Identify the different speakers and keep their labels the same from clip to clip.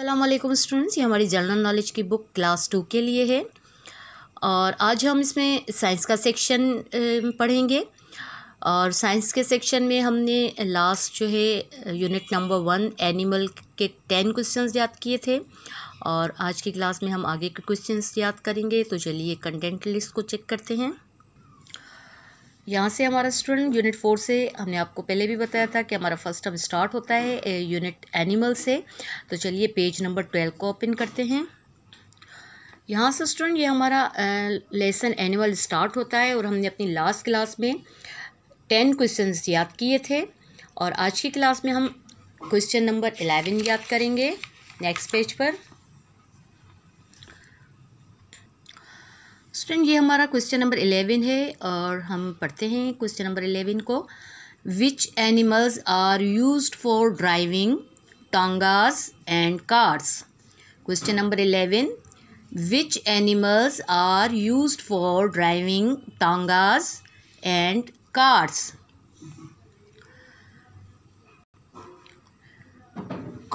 Speaker 1: अल्लाम स्टूडेंट्स ये हमारी जनरल नॉलेज की बुक क्लास टू के लिए है और आज हम इसमें साइंस का सेक्शन पढ़ेंगे और साइंस के सेक्शन में हमने लास्ट जो है यूनिट नंबर वन एनिमल के टेन क्वेश्चंस याद किए थे और आज की क्लास में हम आगे के क्वेश्चंस याद करेंगे तो चलिए कंटेंट लिस्ट को चेक करते हैं यहाँ से हमारा स्टूडेंट यूनिट फोर से हमने आपको पहले भी बताया था कि हमारा फर्स्ट टर्म स्टार्ट होता है यूनिट एनिमल से तो चलिए पेज नंबर ट्वेल्व को ओपन करते हैं यहाँ से स्टूडेंट ये हमारा लेसन एनिमल स्टार्ट होता है और हमने अपनी लास्ट क्लास में टेन क्वेश्चन याद किए थे और आज की क्लास में हम क्वेश्चन नंबर एलेवन याद करेंगे नेक्स्ट पेज पर स्टूडेंट ये हमारा क्वेश्चन नंबर इलेवन है और हम पढ़ते हैं क्वेश्चन नंबर इलेवन को which animals are use for driving tangas and cars question number eleven which animals are use for driving tangas and cars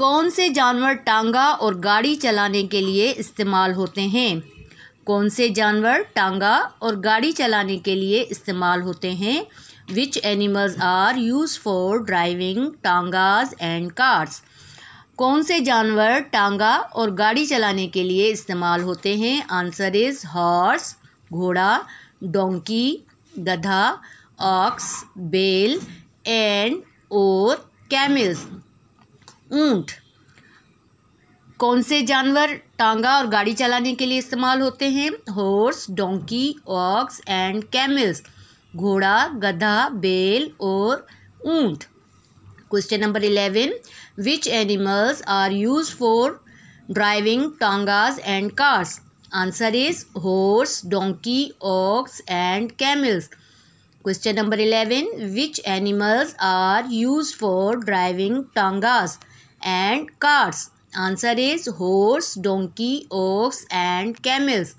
Speaker 1: कौन से जानवर टांगा और गाड़ी चलाने के लिए इस्तेमाल होते हैं कौन से जानवर टांगा और गाड़ी चलाने के लिए इस्तेमाल होते हैं which animals are use for driving tangas and cars कौन से जानवर टांगा और गाड़ी चलाने के लिए इस्तेमाल होते हैं आंसर इज हॉर्स घोड़ा डोंकी गधा ऑक्स बेल एंड और कैमल्स ऊँट कौन से जानवर टांगा और गाड़ी चलाने के लिए इस्तेमाल होते हैं horse donkey ox and camels घोड़ा गधा बेल और ऊंट question number eleven which animals are use for driving tangas and cars answer is horse donkey ox and camels question number eleven which animals are use for driving tangas and cars answer is horse donkey ox and camels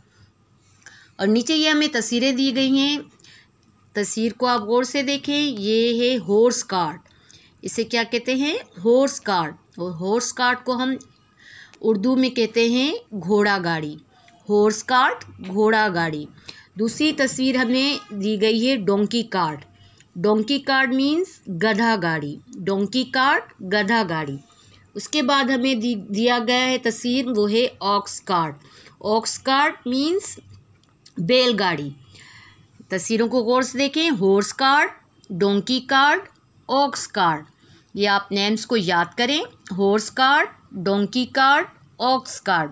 Speaker 1: और नीचे ये हमें तस्वीरें दी गई हैं तस्वीर को आप गौर से देखें ये है हॉर्स कार्ड इसे क्या कहते हैं हॉर्स कार्ड और हॉर्स कार्ड को हम उर्दू में कहते हैं घोड़ा गाड़ी हॉर्स कार्ड घोड़ा गाड़ी दूसरी तस्वीर हमें दी गई है donkey cart donkey cart means गधा गाड़ी डोंकी कार्ड गधा गाड़ी उसके बाद हमें दिया गया है तस्वीर वो है ox cart ox cart means बैलगाड़ी तस्वीरों को गौर से देखें horse cart donkey cart ox cart ये आप नेम्स को याद करें horse cart donkey cart ox cart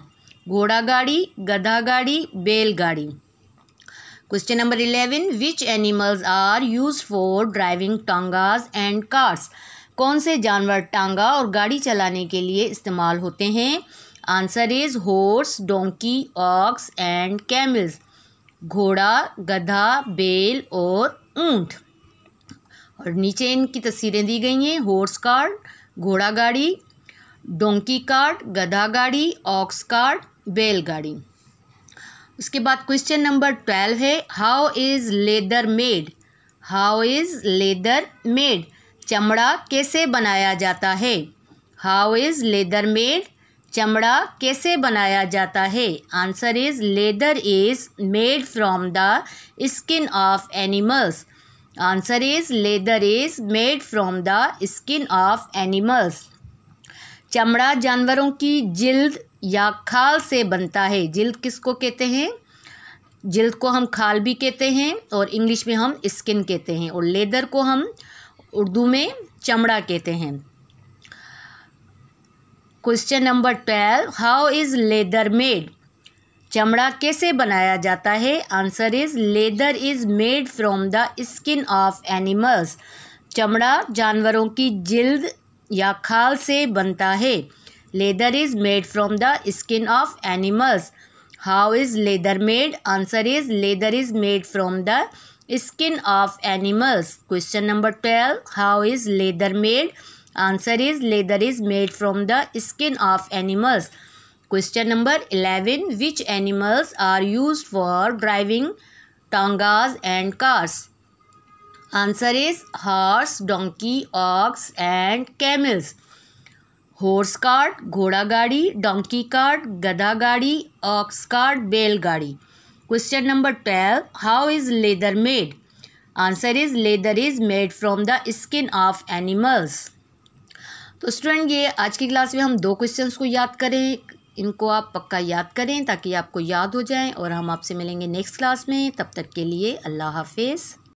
Speaker 1: घोड़ा गाड़ी गधा गाड़ी बैलगाड़ी question number eleven which animals are use for driving tangas and cars कौन से जानवर टांगा और गाड़ी चलाने के लिए इस्तेमाल होते हैं answer is horse donkey ox and camels घोड़ा गधा बेल और ऊंट और नीचे इनकी तस्वीरें दी गई हैं हॉर्स कार्ड घोड़ा गाड़ी डोंकी कार्ड गधा गाड़ी ऑक्स कार्ड बेल गाड़ी उसके बाद क्वेश्चन नंबर ट्वेल्व है how is leather made how is leather made चमड़ा कैसे बनाया जाता है हाउ इज़ लेदर मेड चमड़ा कैसे बनाया जाता है answer is leather is made from the skin of animals answer is leather is made from the skin of animals चमड़ा जानवरों की जिल्द या खाल से बनता है जिल्द किसको कहते हैं जिल्द को हम खाल भी कहते हैं और इंग्लिश में हम स्किन कहते हैं और लेदर को हम उर्दू में चमड़ा कहते हैं question number twelve how is leather made चमड़ा कैसे बनाया जाता है answer is leather is made from the skin of animals चमड़ा जानवरों की जिल्द या खाल से बनता है leather is made from the skin of animals how is leather made answer is leather is made from the skin of animals question number 12 how is leather made answer is leather is made from the skin of animals question number 11 which animals are used for driving tongas and cars answer is horse donkey ox and camels horse cart ghoda gadi donkey cart gada gadi ox cart बैल गाड़ी question number twelve how is leather made answer is leather is made from the skin of animals तो student ये आज की class में हम दो questions को याद करें इनको आप पक्का याद करें ताकि आपको याद हो जाए और हम आपसे मिलेंगे नेक्स्ट क्लास में तब तक के लिए अल्लाह हाफिज़